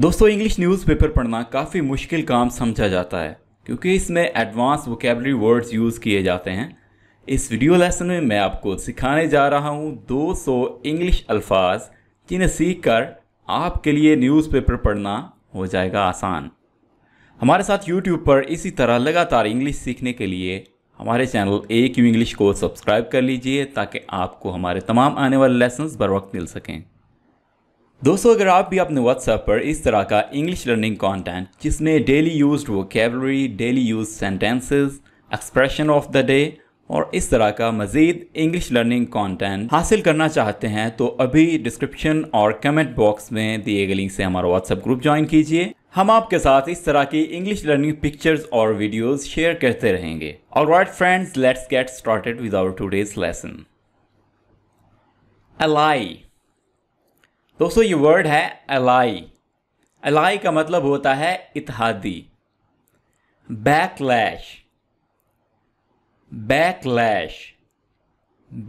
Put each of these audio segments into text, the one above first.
दोस्तों English newspaper पढ़ना काफ़ी मुश्किल काम समझा जाता है क्योंकि इसमें एडवांस वोकेबलरी वर्ड्स यूज़ किए जाते हैं इस वीडियो लेसन में मैं आपको सिखाने जा रहा हूँ 200 इंग्लिश अल्फाज जिन्हें सीख कर आपके लिए न्यूज़पेपर पढ़ना हो जाएगा आसान हमारे साथ यूट्यूब पर इसी तरह लगातार इंग्लिश सीखने के लिए हमारे चैनल ए क्यू इंग्लिश को सब्सक्राइब कर लीजिए ताकि आपको हमारे तमाम आने वाले लेसन बर वक्त मिल सकें दोस्तों अगर आप भी अपने व्हाट्सएप पर इस तरह का इंग्लिश लर्निंग कंटेंट जिसमें डेली यूज वो कैबरी daily use sentences expression of the day और इस तरह का मज़ीद इंग्लिश लर्निंग कंटेंट हासिल करना चाहते हैं तो अभी डिस्क्रिप्शन और कमेंट बॉक्स में दिए गए लिंक से हमारा व्हाट्सएप ग्रुप ज्वाइन कीजिए हम आपके साथ इस तरह की इंग्लिश लर्निंग पिक्चर्स और वीडियोज शेयर करते रहेंगे और right friends let's get started with our today's lesson अलाई दोस्तों ये वर्ड है अलाई अलाई का मतलब होता है इतिहादी बैकलैश बैकलैश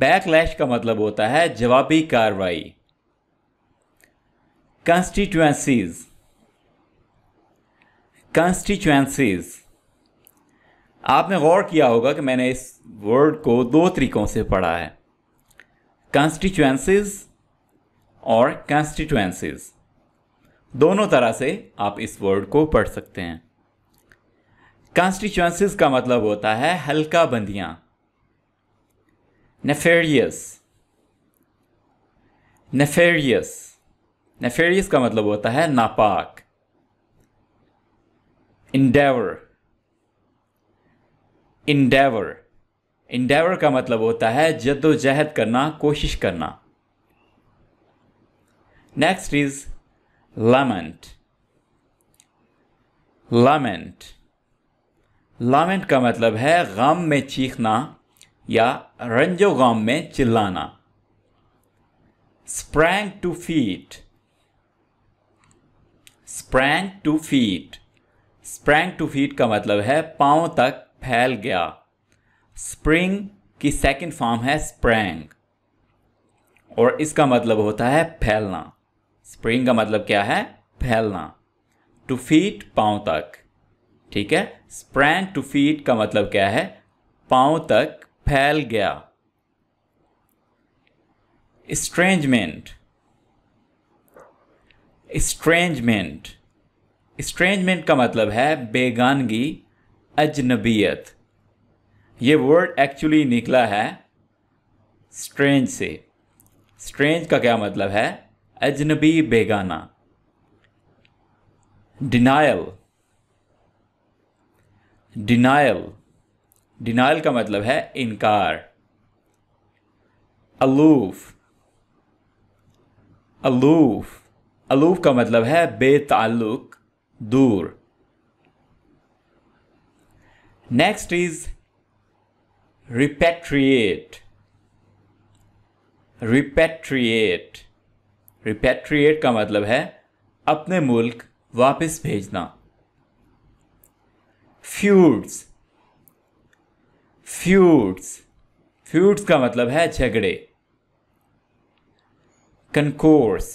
बैकलैश का मतलब होता है जवाबी कार्रवाई कंस्टिट्युएंसीज कंस्टिट्युएंसीज आपने गौर किया होगा कि मैंने इस वर्ड को दो तरीक़ों से पढ़ा है कंस्टिट्युएंसीज़ और कंस्टिट्यूएंसीज दोनों तरह से आप इस वर्ड को पढ़ सकते हैं कंस्टिट्यूएंसीज का मतलब होता है हल्का बंदियां नेफेरियस नेफेरियस नेफेरियस का मतलब होता है नापाक इंडेवर इंडेवर इंडेवर का मतलब होता है जद्दोजहद करना कोशिश करना Next is lament. Lament. Lament का मतलब है गम में चीखना या रंजो गम में चिल्लाना Sprang to feet Sprang to feet Sprang to feet का मतलब है पाँव तक फैल गया स्प्रिंग की सेकेंड फॉर्म है sprang. और इसका मतलब होता है फैलना स्प्रिंग का मतलब क्या है फैलना टू फीट पाँव तक ठीक है स्प्रैंग टू फीट का मतलब क्या है पाँव तक फैल गया स्ट्रेंजमेंट स्ट्रेंजमेंट स्ट्रेंजमेंट का मतलब है बेगानगी अजनबियत ये वर्ड एक्चुअली निकला है स्ट्रेंज से स्ट्रेंज का क्या मतलब है अजनबी बेगाना डिनायल डिनायल डिनायल का मतलब है इनकार अलूफ अलूफ अलूफ का मतलब है बेताल्लुक दूर next is repatriate repatriate repatriate का मतलब है अपने मुल्क वापस भेजना फ्यूड्स फ्यूड्स फ्यूड्स का मतलब है झगड़े कनकोर्स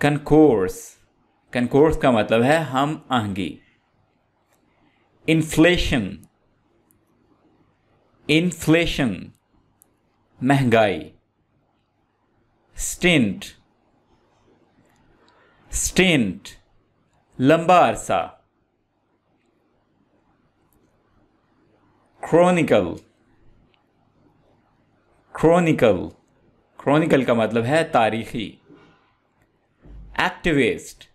कनकोर्स कनकोर्स का मतलब है हम आहंगी इन्फ्लेशन इन्फ्लेशन महंगाई स्टेंट स्टेंट लंबा अरसा क्रोनिकल क्रोनिकल क्रोनिकल का मतलब है तारीखी एक्टिविस्ट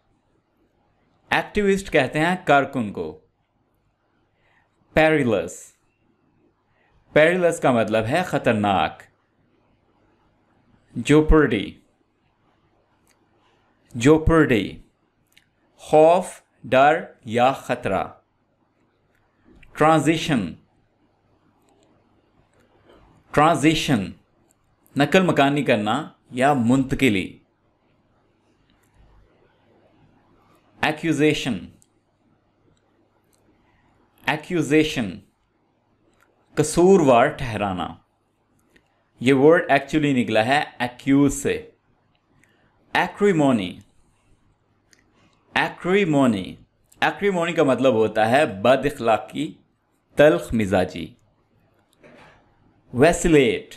एक्टिविस्ट कहते हैं कारकुन को पेरिलस पेरिलस का मतलब है खतरनाक jeopardy jeopardy खौफ डर या खतरा ट्रांजिशन ट्रांजिशन नकल मकानी करना या मुंतकिली एक्यूजेशन एक्यूजेशन कसूरवार ठहराना ये वर्ड एक्चुअली निकला है एक्यूज से एक्रीमोनी एक्रीमोनी एक्रीमोनी का मतलब होता है बद अखलाकी तलख मिजाजी वैसिलेट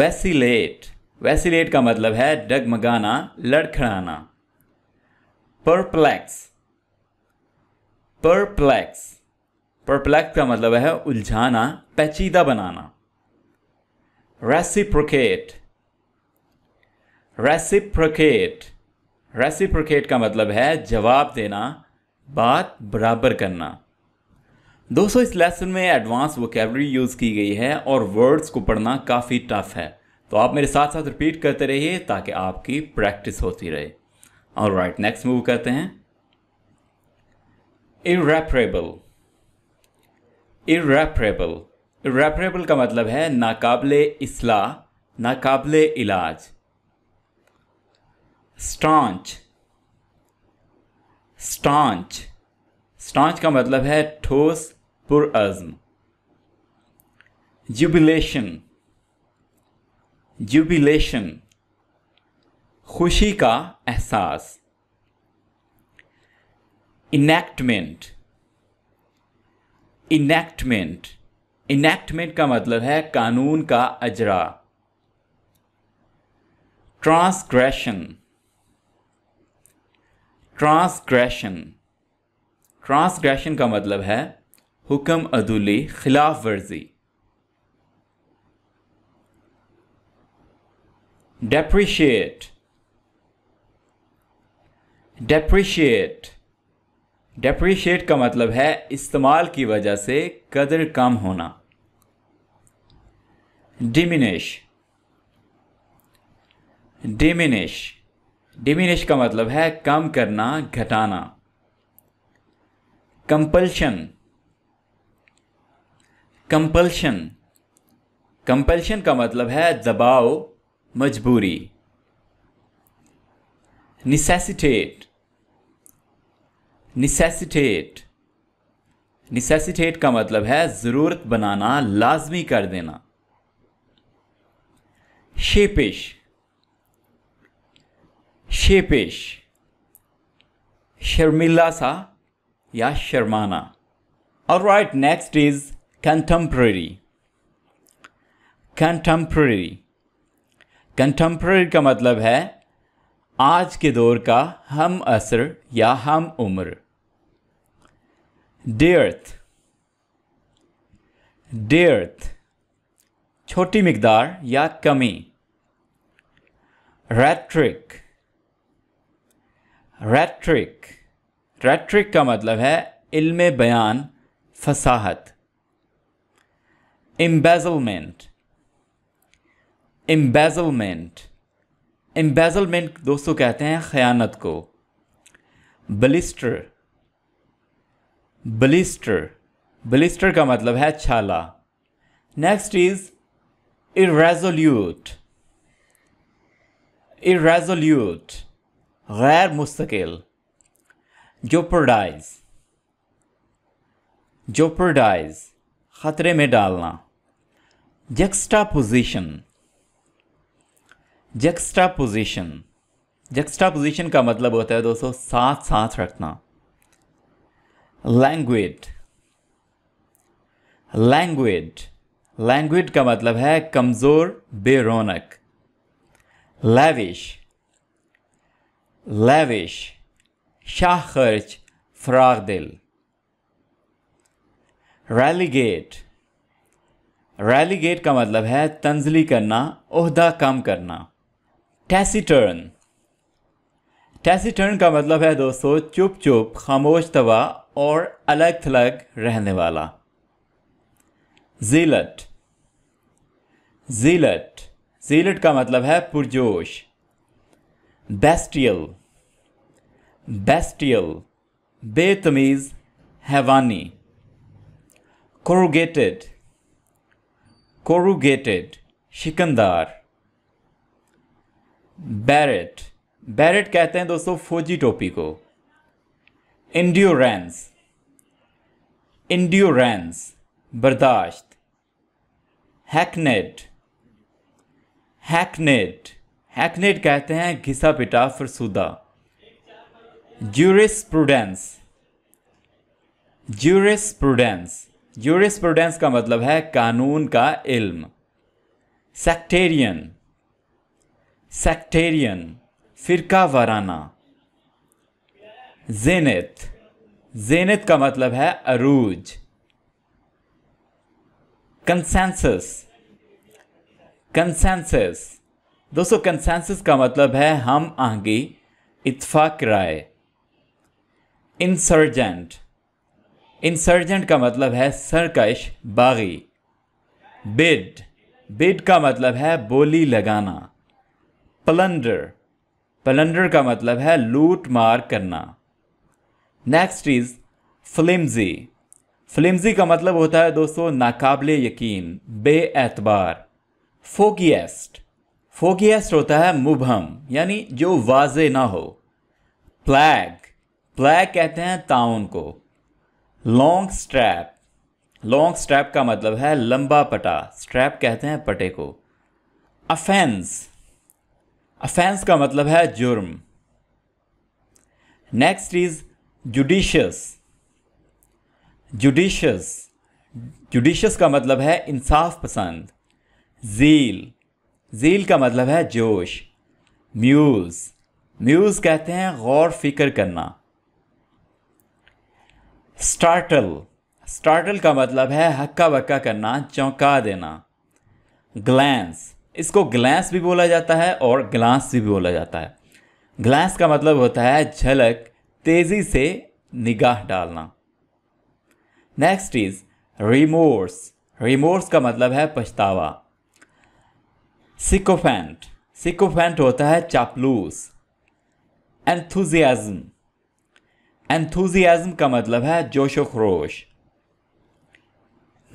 वैसीट वैसीट का मतलब है डगमगाना लड़खड़ाना परप्लेक्स परप्लेक्स परप्लेक्स का मतलब है उलझाना पेचीदा बनाना रेसिप्रोकेट रेसिप्रोकेट रेसिप्रोकेट का मतलब है जवाब देना बात बराबर करना दोस्तों इस लेसन में एडवांस कैबरी यूज़ की गई है और वर्ड्स को पढ़ना काफ़ी टफ है तो आप मेरे साथ साथ रिपीट करते रहिए ताकि आपकी प्रैक्टिस होती रहे और राइट नेक्स्ट मूव करते हैं इरेपरेबल इरेपरेबल रेफरेबल का मतलब है नाकाबले इसला नाकाबले इलाज स्टांच स्टांच स्टांच का मतलब है ठोस पुरअज़्म जुबिलेशन जुबिलेशन खुशी का एहसास इनेक्टमेंट इनेक्टमेंट इनैक्टमेंट का मतलब है कानून का अजरा ट्रांसग्रेशन ट्रांसग्रेशन ट्रांसग्रेशन का मतलब है हुक्म अदुली खिलाफ वर्जी डेप्रिशिएट डेप्रिशिएट डेप्रिशिएट का मतलब है इस्तेमाल की वजह से कदर कम होना डिमिनिश डिमिनिश डिमिनिश का मतलब है कम करना घटाना कंपल्शन कंपल्शन कंपल्शन का मतलब है दबाव मजबूरी निसेसिटेट निसेसिटेट निसेसिटेट का मतलब है ज़रूरत बनाना लाजमी कर देना शेपेश शेपेश शर्मिला सा या शर्माना और right next is contemporary contemporary contemporary का मतलब है आज के दौर का हम असर या हम उम्र डे अर्थ छोटी मिकदार या कमी रेट्रिक रेट्रिक रेट्रिक का मतलब है इल्म बयान फसाहत एम्बेजलमेंट एम्बेजलमेंट एम्बेजलमेंट दोस्तों कहते हैं ख़यानत को बलिस्टर बलिस्टर बलिस्टर का मतलब है छाला नेक्स्ट इज़ इरेजोल्यूट इरेजोल्यूट गैर मुस्तकिल जोपरडाइज जोपरडाइज ख़तरे में डालना juxtaposition juxtaposition juxtaposition का मतलब होता है दोस्तों साथ साथ रखना लैंग्वेज लैंग्वेज लैंग्विड का मतलब है कमज़ोर बेरोनक लैविश लैविश शाह खर्च फराग दिल रैलीगेट रैलीगेट का मतलब है तंजली करना ओहदा कम करना टैसीटर्न टैसीटर्न का मतलब है दोस्तों चुप चुप खामोश तवा और अलग थलग रहने वाला जीलट जीलट जीलट का मतलब है पुरजोश बेस्टियल बेस्टियल बेतमीज़ हैवानी कोरोगेटेड कोरोगेटेड शिकंदार बैरेट बैरेट कहते हैं दोस्तों फौजी टोपी को इंडियोरेंस इंडियोरेंस बर्दाश्त हैकनेट हैकनेट हैकनेट कहते हैं घिसा पिटा jurisprudence jurisprudence jurisprudence का मतलब है कानून का इल्म सेक्टेरियन सेक्टेरियन फिरका वाराना जेनेत जेनेत का मतलब है अरूज कंसेंसस कंसेंसस दोस्तों कंसेंसस का मतलब है हम आहंगी इतफाक राय इंसर्जेंट इंसर्जेंट का मतलब है सरकश बागी बिड बिड का मतलब है बोली लगाना पलंडर पलंडर का मतलब है लूट मार करना नेक्स्ट इज फ्लिमजी फ्लिम्जी का मतलब होता है दोस्तों नाकाबले यकीन बेएतबार फोगियस्ट फोगियस्ट होता है मुबहम यानी जो वाज ना हो प्लैग प्लैग कहते हैं ताउन को लॉन्ग स्ट्रैप लॉन्ग स्ट्रैप का मतलब है लंबा पटा स्ट्रैप कहते हैं पटे को अफेंस अफेंस का मतलब है जुर्म next is judicious judicious judicious का मतलब है इंसाफ पसंद जील जील का मतलब है जोश म्यूज़ म्यूज़ कहते हैं गौर फिक्र करना स्टार्टल स्टार्टल का मतलब है हक्का बक्का करना चौंका देना ग्लैंस इसको ग्लैंस भी बोला जाता है और ग्लास भी बोला जाता है ग्लैंस का मतलब होता है झलक तेज़ी से निगाह डालना नेक्स्ट इज रिमोर्स रिमोर्स का मतलब है पछतावा सिकोफेंट सिकोफेंट होता है चापलूस एंथुजियाज्म एंथुजियाज्म का मतलब है जोश व खरोश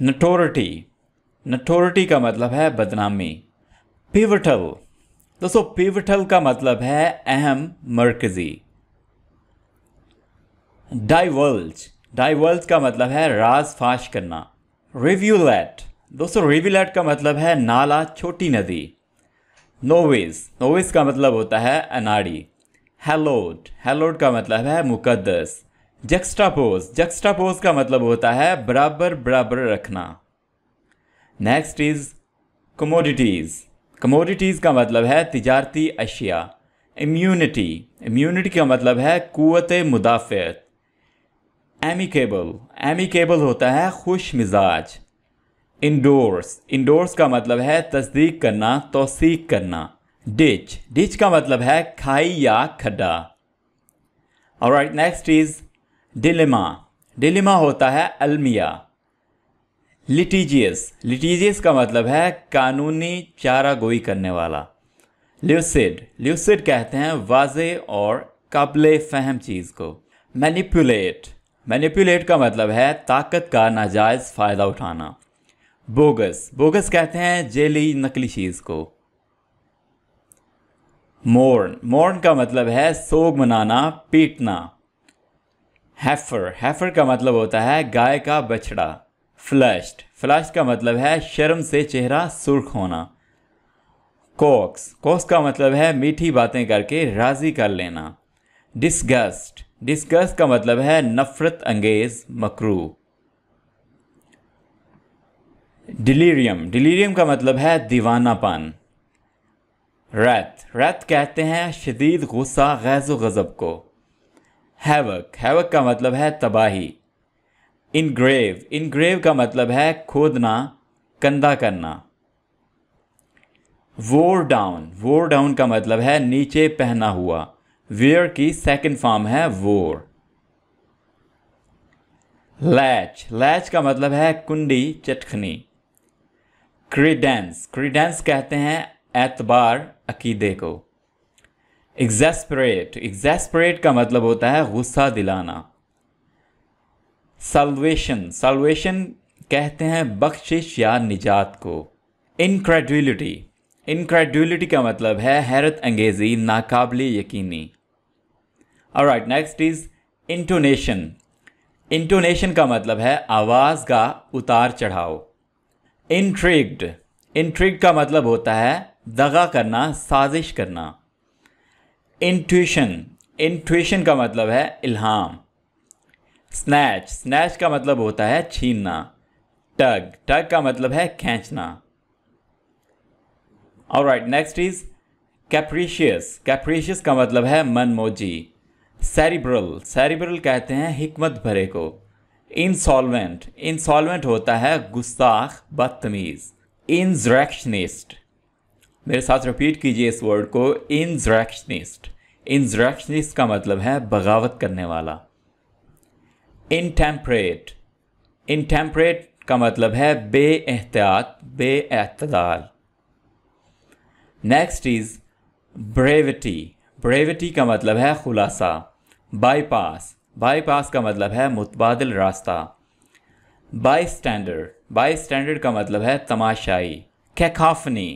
नटोरिटी नटोरिटी का मतलब है बदनामी पिवटल दोस्तों पिवटल का मतलब है अहम मरकजी डाइवर्ल्ज डाइवर्स का मतलब है राज फाश करना रिव्यूलेट दोस्तों रिव्यूलेट का मतलब है नाला छोटी नदी नोवेज नोवेज का मतलब होता है अनाड़ी हेलोड हेलोड का मतलब है मुकद्दस जक्स्टापोज जक्स्टापोज का मतलब होता है बराबर बराबर रखना नेक्स्ट इज कमोडिटीज़ कमोडिटीज़ का मतलब है तजारती अशिया इम्यूनिटी इम्यूनिटी का मतलब है कुत मुदाफ़त एमिकेबल एमिकेबल होता है खुश मिजाज इंडोर्स इंडोर्स का मतलब है तस्दीक करना तोसीक करना डिच डिच का मतलब है खाई या खड्डा और right next is dilemma dilemma होता है अलमिया लिटिजियस लिटिजियस का मतलब है कानूनी चारा गोई करने वाला ल्यूसिड ल्यूसिड कहते हैं वाज और काबिल फहम चीज़ को मैनिपुलेट मैनिपुलेट का मतलब है ताकत का नाजायज़ फ़ायदा उठाना बोगस बोगस कहते हैं जेली नकली चीज़ को मोर्न मोर्न का मतलब है सोग मनाना पीटना हैफर हैफर का मतलब होता है गाय का बछड़ा फ्लश्ड फ्लश्ड का मतलब है शर्म से चेहरा सुर्ख होना कोक्स कोक्स का मतलब है मीठी बातें करके राज़ी कर लेना डिसगस्ट डिस्कस का मतलब है नफ़रत अंगेज मकरू डिलीरियम डिलीरियम का मतलब है दीवानापन रैत रैत कहते हैं शदीद गुस्सा गैज़ गज़ब को हैवक हैवक का मतलब है तबाही इनग्रेव इनग्रेव का मतलब है खोदना कंधा करना वोर डाउन वोर डाउन का मतलब है नीचे पहना हुआ वेयर की सेकेंड फॉर्म है वोर लैच लैच का मतलब है कुंडी चटखनी क्रीडेंस क्रीडेंस कहते हैं एतबार अकीदे को एग्जेस्परेट एग्जेस्परेट का मतलब होता है गुस्सा दिलाना सल्वेशन सल्वेशन कहते हैं बख्शिश या निजात को इनक्रेडुलिटी इनक्रेडुलिटी का मतलब है हैरत अंगेज़ी नाकाबले यकीनी right next is intonation intonation का मतलब है आवाज़ का उतार चढ़ाव इंट्रिग्ड इंट्रिग का मतलब होता है दगा करना साजिश करना इंट्यूशन इंट्यूशन का मतलब है इल्हाम स्नैच स्नैच का मतलब होता है छीनना टग टग का मतलब है खींचना और right next is capricious capricious का मतलब है मनमोजी सेरिब्रल सेरिब्रल कहते हैं हिकमत भरे को इंसॉलवेंट इंसॉलवेंट होता है गुस्ताख बदतमीज़ इंजरेक्शनिस्ट मेरे साथ रिपीट कीजिए इस वर्ड को इंजरेक्शनिस्ट इंजरेक्शनिस्ट का मतलब है बगावत करने वाला इंटेम्परेट इंटेम्परेट का मतलब है बे एहतियात बे नेक्स्ट इज़ ब्रेविटी ब्रेविटी का मतलब है खुलासा बाईपास बाईपास का मतलब है मुतबादल रास्ता बाई स्टैंडर्ड बाई स्टैंडर्ड का मतलब है तमाशाई कैखाफनी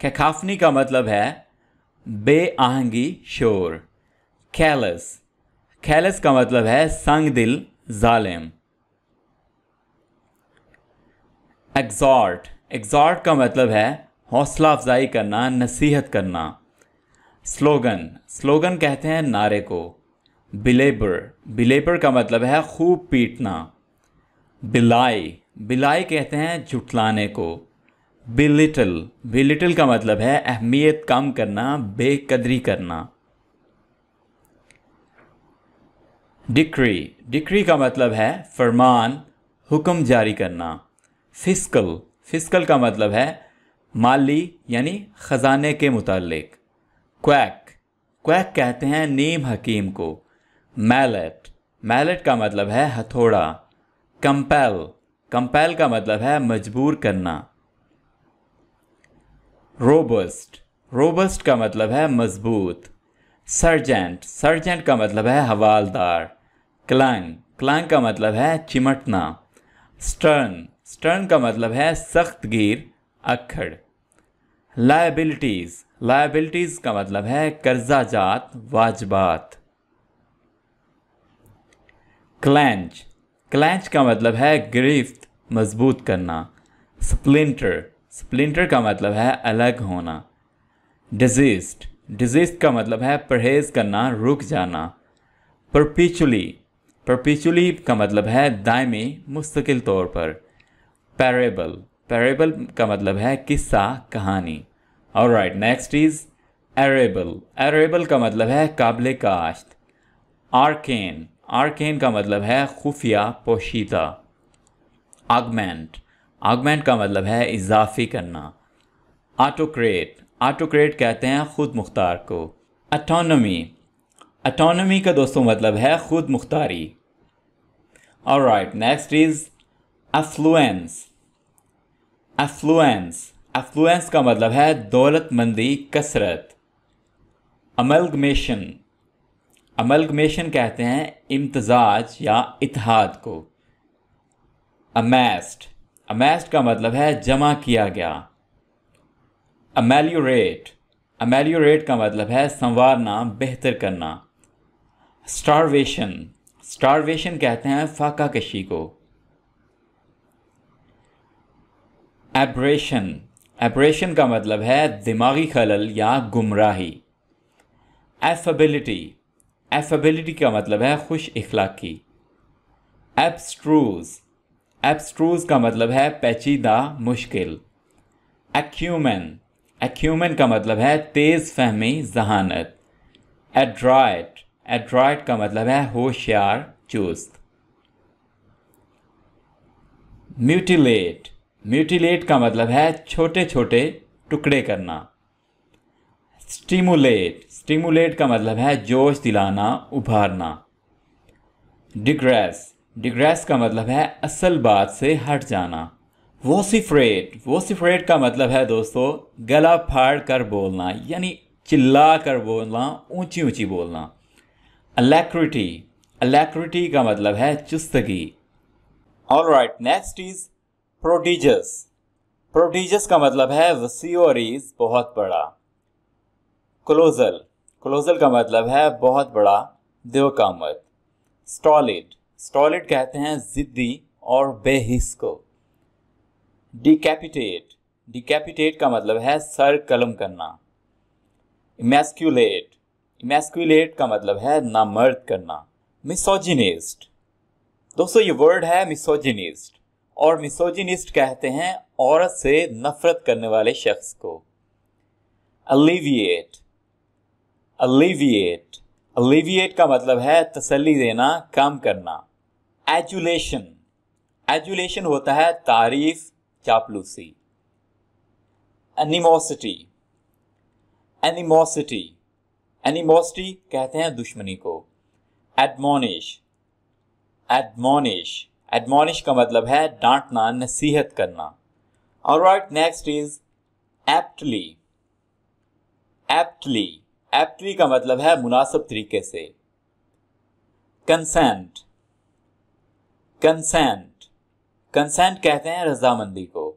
कैखाफनी का मतलब है बेआहंगी शोर खैलस खैलस का मतलब है संग दिल ालिम एग्जॉर्ट एग्जॉर्ट का मतलब है हौसला अफजाई करना नसीहत करना स्लोगन स्लोगन कहते हैं नारे को बिलेबर बिलेबर का मतलब है खूब पीटना बिलाई बिलाई कहते हैं जुटलाने को बिलिटल बिलिटल का मतलब है अहमियत कम करना बेकदरी करना डिक्री डिक्री का मतलब है फरमान हुक्म जारी करना फिस्कल फिस्कल का मतलब है माली यानी ख़जाने के मुतालिक क्वैक क्वैक कहते हैं नीम हकीम को मैलेट मैलेट का मतलब है हथौड़ा कंपेल कंपेल का मतलब है मजबूर करना रोबस्ट रोबस्ट का मतलब है मजबूत सर्जेंट सर्जेंट का मतलब है हवालदार क्लंग क्लंग का मतलब है चिमटना स्टर्न स्टर्न का मतलब है सख्त गिर अखड़ लाइबिलिटीज़ लाइबिलिटीज़ का मतलब है कर्जा जात वाजबात क्लैंच क्लैंच का मतलब है गिरफ्त मजबूत करना स्प्लिंटर स्प्लिंटर का मतलब है अलग होना डिजिस्ट डिजीज का मतलब है परहेज करना रुक जाना परपीचुली परपीचुली का मतलब है दायमी मुस्तकिल तौर पर पैरेबल पैरेबल का मतलब है किस्सा कहानी और right next is arable arable का मतलब है काबिल काश्त आर्केन आर्केन का मतलब है खुफिया पोशीदा आगमेंट आगमेंट का मतलब है इजाफी करना आटोक्रेट आटोक्रेट कहते हैं ख़ुद मुख्तार को अटोनमी अटोनमी का दोस्तों मतलब है ख़ुद मुख्तारी और right next is affluence affluence affluence का मतलब है दौलतमंदी कसरत अमलगमेशन अमलगमेशन कहते हैं इम्तजाज या इतिहाद को अमेस्ट अमेस्ट का मतलब है जमा किया गया अमेल्यूरेट अमेल्यूरेट का मतलब है संवारना बेहतर करना स्टारवेशन स्टारवेशन कहते हैं फाका कशी को एब्रेशन एब्रेशन का मतलब है दिमागी खलल या गुमराही एफेबिलिटी एफेबिलिटी का मतलब है खुश इखलाकी एब्स्ट्रूज एब्स्ट्रूज का मतलब है पेचीदा मुश्किल एक्यूमन एक्यूमन का मतलब है तेज़ फहमी जहानत एड्राइट एड्राइट का मतलब है होशियार चुस्त म्यूटिलेट म्यूटिलेट का मतलब है छोटे छोटे टुकड़े करना स्टिमुलेट स्टिमुलेट का मतलब है जोश दिलाना उभारना डिग्रेस डिग्रेस का मतलब है असल बात से हट जाना वोसीफ्रेट वोसीफ्रेट का मतलब है दोस्तों गला फाड़ कर बोलना यानी चिल्ला कर बोलना ऊंची ऊंची बोलना अलैक्रिटी अलैक्रिटी का मतलब है चुस्तगी all right next is prodigious prodigious का मतलब है वसीओरीज बहुत बड़ा क्लोजल क्लोजल का मतलब है बहुत बड़ा देवकामत स्टॉलिड स्टॉलिड कहते हैं जिद्दी और बेहिस को डिकैपिटेट डिकैपिटेट का मतलब है सर कलम करना इमेस्क्यूलेट इमेस्क्यूलेट का मतलब है नामर्द करना मिसोजिनिस्ट दोस्तों ये वर्ड है मिसोजिनिस्ट और मिसोजिनिस्ट कहते हैं औरत से नफरत करने वाले शख्स को अलीविएट अलीविएट अलीविएट का मतलब है तसल्ली देना कम करना एजुलेशन एजुलेशन होता है तारीफ चापलूसी एनिमोसिटी एनिमोसिटी एनिमोसिटी कहते हैं दुश्मनी को एडमोनिश एडमोनिश एडमोनिश का मतलब है डांटना नसीहत करना और right next is aptly aptly aptly का मतलब है मुनासिब तरीके से कंसेंट कंसेंट कंसेंट कहते हैं रजामंदी को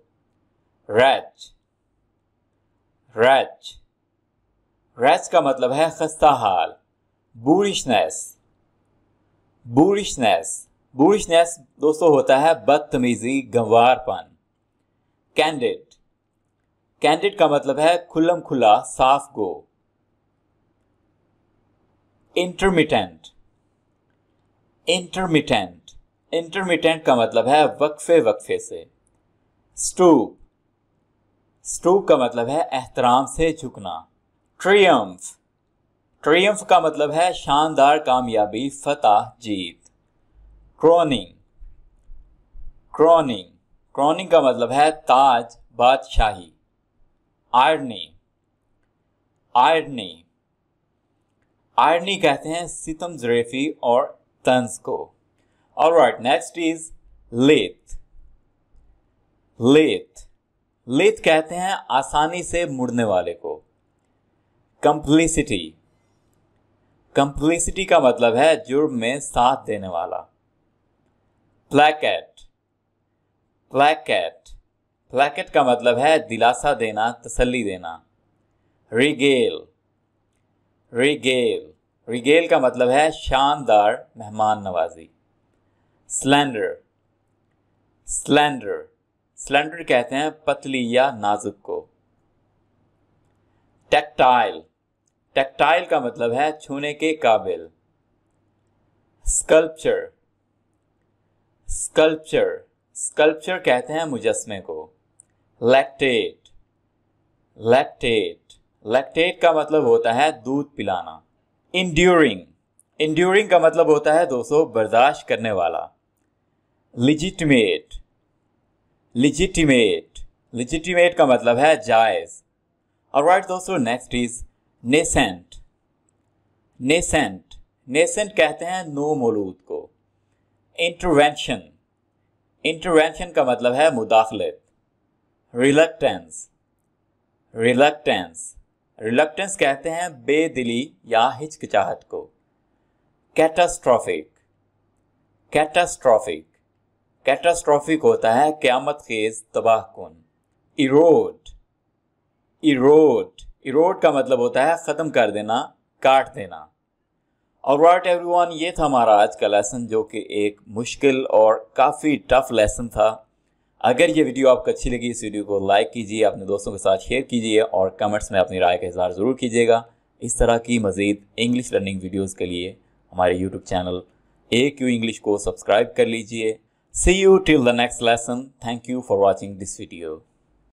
रैच रैच रैच का मतलब है खस्ता हाल बूरिशनेस बूरिशनेस बूढ़िशनेस दोस्तों होता है बदतमीजी गंवारपन कैंडिड कैंडिड का मतलब है खुल्लम खुला साफ गो इंटरमिटेंट इंटरमिटेंट इंटरमिटेंट का मतलब है वक्फे वक्फे से स्टूप स्टूप का मतलब है एहतराम से झुकना ट्रियम्फ ट्रियम्फ का मतलब है शानदार कामयाबी फतह जीत क्रोनिंग क्रोनिंग क्रोनिंग का मतलब है ताज बादशाही आयरनी आयरनी आयरनी कहते हैं सितम जरेफी और तंस को और right next is lathe lathe lathe कहते हैं आसानी से मुड़ने वाले को कंप्लिसिटी कंप्लिसिटी का मतलब है जुर्म में साथ देने वाला प्लैकेट प्लैकेट प्लैकेट का मतलब है दिलासा देना तसल्ली देना रिगेल रिगेल रिगेल का मतलब है शानदार मेहमान नवाजी स्लेंडर स्लेंडर स्लेंडर कहते हैं पतली या नाजुक को टेक्टाइल टेक्टाइल का मतलब है छूने के काबिल स्कल्पचर स्कल्पचर स्कल्पचर कहते हैं मुजस्मे को लैक्टेट लैक्टेट लैक्टेट का मतलब होता है दूध पिलाना इंड्यूरिंग इंड्यूरिंग का मतलब होता है दोस्तों बर्दाश्त करने वाला लिजिटमेट लिजिटिमेट लिजिटिमेट का मतलब है जायज और राइट दोस्तों next is nascent nascent nascent कहते हैं नो मोलूद को इंटरवेंशन इंटरवेंशन का मतलब है मुदाखलत रिलकटेंस रिलकटेंस रिलकटेंस कहते हैं बेदिली या हिचकिचाहट को कैटास्ट्रॉफिक कैटास्ट्रॉफिक कैटास्ट्रॉफिक होता है क्यामत खेज तबाह कन इरोड इरोड इरोड का मतलब होता है ख़त्म कर देना काट देना और एवरी वन ये था हमारा आज का लेसन जो कि एक मुश्किल और काफ़ी टफ लेसन था अगर ये वीडियो आपको अच्छी लगी इस वीडियो को लाइक कीजिए अपने दोस्तों के साथ शेयर कीजिए और कमेंट्स में अपनी राय का इजहार ज़रूर कीजिएगा इस तरह की मज़ीद इंग्लिश लर्निंग वीडियोज़ के लिए हमारे YouTube channel A Q English को सब्सक्राइब कर लीजिए see you till the next lesson thank you for watching this video